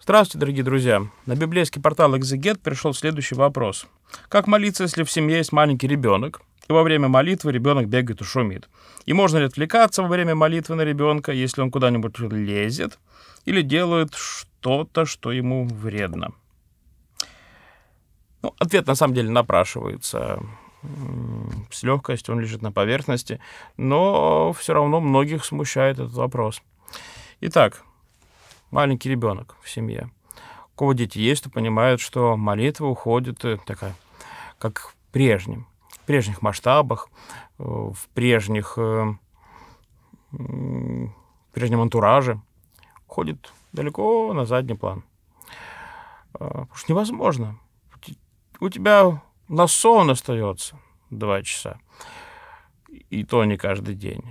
Здравствуйте, дорогие друзья. На библейский портал «Экзегет» пришел следующий вопрос. Как молиться, если в семье есть маленький ребенок, и во время молитвы ребенок бегает и шумит? И можно ли отвлекаться во время молитвы на ребенка, если он куда-нибудь лезет или делает что-то, что ему вредно? Ну, ответ на самом деле напрашивается с легкостью, он лежит на поверхности, но все равно многих смущает этот вопрос. Итак, маленький ребенок в семье. У кого дети есть, то понимают, что молитва уходит э, такая, как в прежнем, в прежних масштабах, э, в прежних э, в прежнем антураже, уходит далеко на задний план. А, потому что невозможно. У тебя на сон остается два часа. И то не каждый день.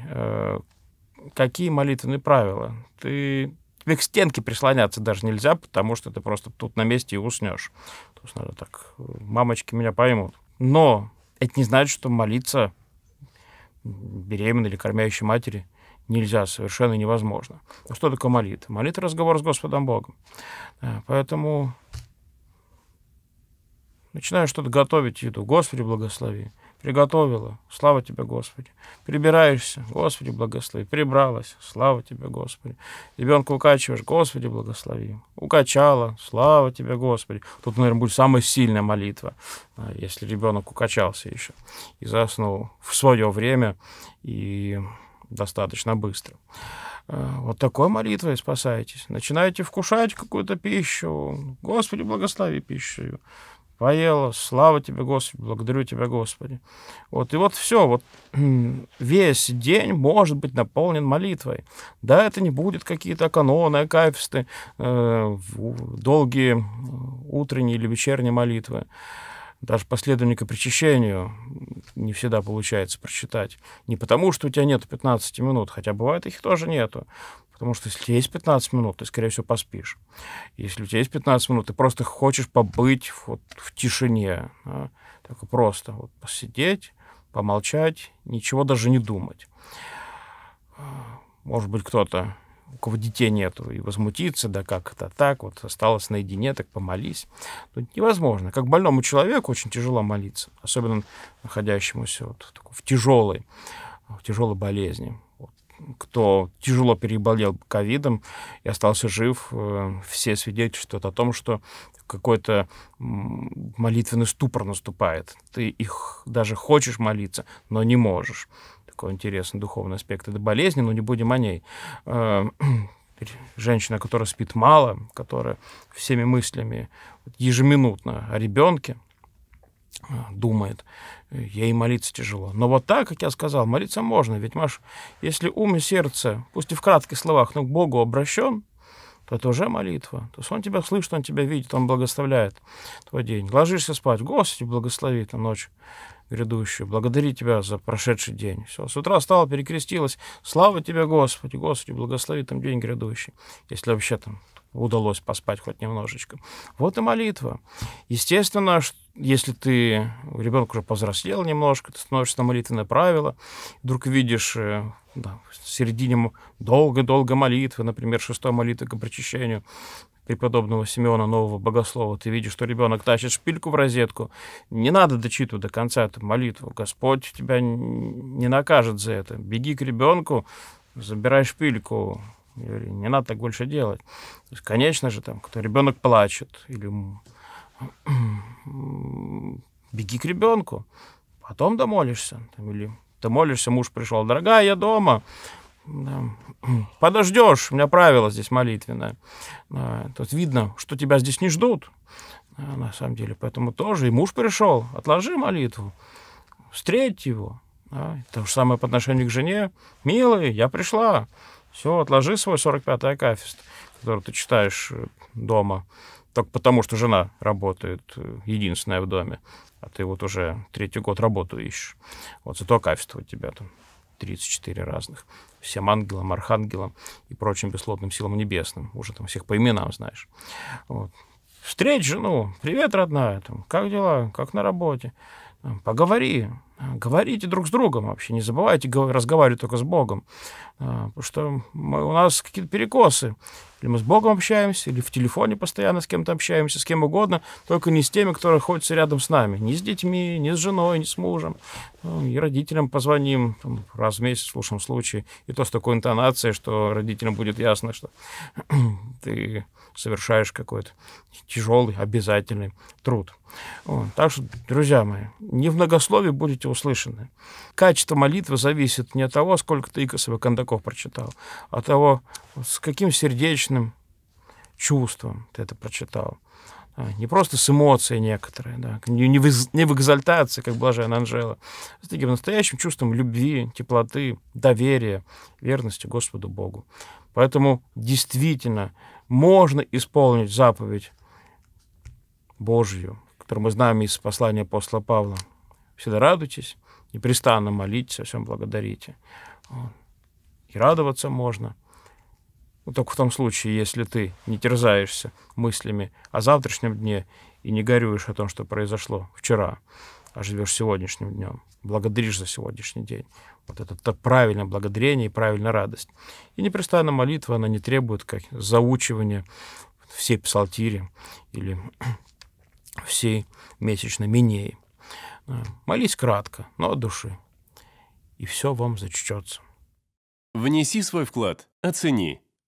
Какие молитвенные правила? Ты Тебе к стенке прислоняться даже нельзя, потому что ты просто тут на месте и уснешь. То есть надо так, э, мамочки меня поймут. Но это не значит, что молиться беременной или кормящей матери нельзя, совершенно невозможно. Но что такое молитва? Молитва — разговор с Господом Богом. Э, поэтому начинаю что-то готовить, иду, Господи, благослови приготовила, слава Тебе, Господи. Прибираешься, Господи, благослови. Прибралась, слава Тебе, Господи. Ребенка укачиваешь, Господи, благослови. Укачала, слава Тебе, Господи. Тут, наверное, будет самая сильная молитва, а, если ребенок укачался еще и заснул в свое время и достаточно быстро. А, вот такой молитвой спасаетесь. Начинаете вкушать какую-то пищу. Господи, благослови пищу поела, слава тебе, Господи, благодарю тебя, Господи. Вот, и вот все, вот весь день может быть наполнен молитвой. Да, это не будет какие-то каноны, акафисты, э, долгие э, утренние или вечерние молитвы даже к причащению не всегда получается прочитать. Не потому, что у тебя нет 15 минут, хотя бывает их тоже нету. Потому что если есть 15 минут, ты, скорее всего, поспишь. Если у тебя есть 15 минут, ты просто хочешь побыть вот в тишине. Да? Так просто вот посидеть, помолчать, ничего даже не думать. Может быть, кто-то у кого детей нету, и возмутиться, да как это так, вот осталось наедине, так помолись. Тут ну, невозможно. Как больному человеку очень тяжело молиться, особенно находящемуся вот в тяжелой, в тяжелой болезни. Вот. Кто тяжело переболел ковидом и остался жив, э, все свидетельствуют о том, что какой-то молитвенный ступор наступает. Ты их даже хочешь молиться, но не можешь такой интересный духовный аспект этой болезни, но не будем о ней. Э, женщина, которая спит мало, которая всеми мыслями ежеминутно о ребенке э, думает, э, ей молиться тяжело. Но вот так, как я сказал, молиться можно. Ведь, Маш, если ум и сердце, пусть и в кратких словах, но к Богу обращен, это уже молитва. То есть он тебя слышит, он тебя видит, он благословляет твой день. Ложишься спать, Господи, благослови там ночь грядущую. Благодари Тебя за прошедший день. Все, с утра встала, перекрестилась. Слава Тебе, Господи, Господи, благослови там день грядущий. Если вообще там удалось поспать хоть немножечко. Вот и молитва. Естественно, что если ты, ребенок уже повзрослел немножко, ты становишься на молитвенное правило, вдруг видишь э, да, в середине долго-долго молитвы, например, шестой молитвы к прочищению преподобного Симеона Нового Богослова, ты видишь, что ребенок тащит шпильку в розетку, не надо дочитывать до конца эту молитву, Господь тебя не накажет за это, беги к ребенку, забирай шпильку, или не надо так больше делать. То есть, конечно же, там, кто ребенок плачет, или беги к ребенку, потом домолишься, там, или ты молишься, муж пришел, дорогая, я дома. Да. Подождешь, у меня правило здесь молитвенное. Да. Тут видно, что тебя здесь не ждут, да, на самом деле. Поэтому тоже и муж пришел, отложи молитву, встреть его. Да. То же самое по отношению к жене. Милый, я пришла. Все, отложи свой 45-й акафист, который ты читаешь э, дома только потому, что жена работает э, единственная в доме, а ты вот уже третий год работу ищешь. Вот зато кафедра у тебя там 34 разных. Всем ангелам, архангелам и прочим бесплотным силам небесным. Уже там всех по именам знаешь. Вот. Встреть жену. Привет, родная. Там, как дела? Как на работе? Там, поговори. Говорите друг с другом вообще. Не забывайте разговаривать только с Богом. А, потому что мы, у нас какие-то перекосы или мы с Богом общаемся, или в телефоне постоянно с кем-то общаемся, с кем угодно, только не с теми, кто находится рядом с нами. Не с детьми, не с женой, не с мужем. Ну, и родителям позвоним там, раз в месяц в лучшем случае. И то с такой интонацией, что родителям будет ясно, что ты совершаешь какой-то тяжелый, обязательный труд. Вот. Так что, друзья мои, не в многословии будете услышаны. Качество молитвы зависит не от того, сколько ты Икосов Кондаков прочитал, а от того, с каким сердечным личным чувством ты это прочитал. А, не просто с эмоцией некоторые, да, не в, не в экзальтации, как блажен Анжела, а с таким настоящим чувством любви, теплоты, доверия, верности Господу Богу. Поэтому действительно можно исполнить заповедь Божью, которую мы знаем из послания апостола Павла. Всегда радуйтесь, непрестанно молитесь, о всем благодарите. И радоваться можно – но ну, только в том случае, если ты не терзаешься мыслями о завтрашнем дне и не горюешь о том, что произошло вчера, а живешь сегодняшним днем, благодаришь за сегодняшний день. Вот это, то правильное благодарение и правильная радость. И непрестанная молитва, она не требует как заучивания всей псалтири или всей месячной минеи. Э, молись кратко, но от души, и все вам зачтется. Внеси свой вклад, оцени